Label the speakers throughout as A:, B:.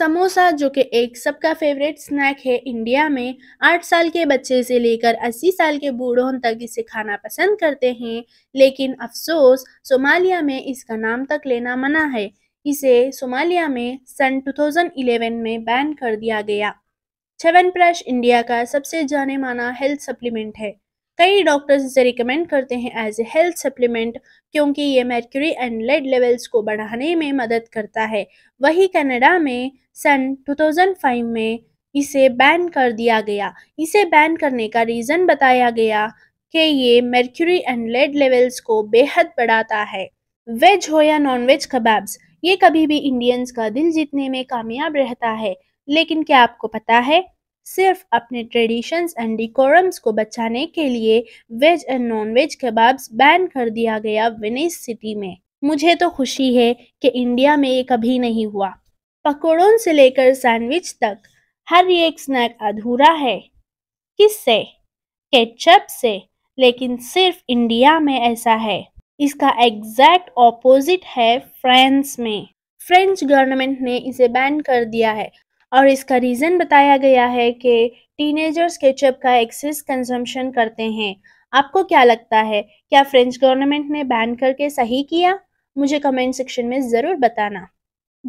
A: समोसा जो कि एक सबका फेवरेट स्नैक है इंडिया में आठ साल के बच्चे से लेकर अस्सी साल के बूढ़ों तक इसे खाना पसंद करते हैं लेकिन अफसोस सोमालिया में इसका नाम तक लेना मना है इसे सोमालिया में सन 2011 में बैन कर दिया गया छवन प्रश इंडिया का सबसे जाने माना हेल्थ सप्लीमेंट है कई डॉक्टर्स इसे रिकमेंड करते हैं एज ए हेल्थ सप्लीमेंट क्योंकि ये मैक्यूरी एंड लेड लेवल्स को बढ़ाने में मदद करता है वही कनाडा में सन 2005 में इसे बैन कर दिया गया इसे बैन करने का रीज़न बताया गया कि ये मेर्क्यूरी एंड लेड लेवल्स को बेहद बढ़ाता है वेज हो या नॉन वेज कबाब्स ये कभी भी इंडियंस का दिल जीतने में कामयाब रहता है लेकिन क्या आपको पता है सिर्फ अपने ट्रेडिशंस एंड डिकोरम्स को बचाने के लिए veg and non veg kebabs ban कर दिया गया वेनिस सिटी में मुझे तो खुशी है कि इंडिया में ये कभी नहीं हुआ पकौड़ों से लेकर सैंडविच तक हर एक स्नैक अधूरा है किससे केचप से लेकिन सिर्फ इंडिया में ऐसा है इसका एग्जैक्ट ऑपोजिट है फ्रांस में फ्रेंच गवर्नमेंट ने इसे बैन कर दिया है और इसका रीज़न बताया गया है कि टीनेजर्स केचप का एक्सेस कंजम्पशन करते हैं आपको क्या लगता है क्या फ्रेंच गवर्नमेंट ने बैन करके सही किया मुझे कमेंट सेक्शन में ज़रूर बताना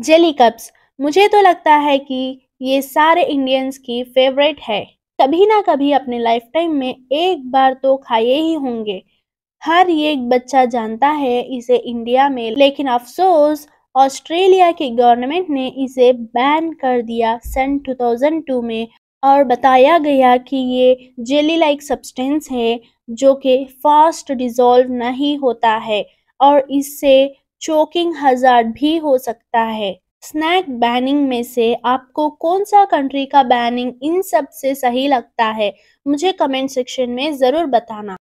A: जेली कप्स मुझे तो लगता है कि ये सारे इंडियंस की फेवरेट है कभी ना कभी अपने लाइफ टाइम में एक बार तो खाए ही होंगे हर एक बच्चा जानता है इसे इंडिया में लेकिन अफसोस ऑस्ट्रेलिया की गवर्नमेंट ने इसे बैन कर दिया सन 2002 में और बताया गया कि ये जेली लाइक सब्सटेंस है जो कि फास्ट डिजोल्व नहीं होता है और इससे चोकिंग हजार भी हो सकता है स्नैक बैनिंग में से आपको कौन सा कंट्री का बैनिंग इन सब से सही लगता है मुझे कमेंट सेक्शन में ज़रूर बताना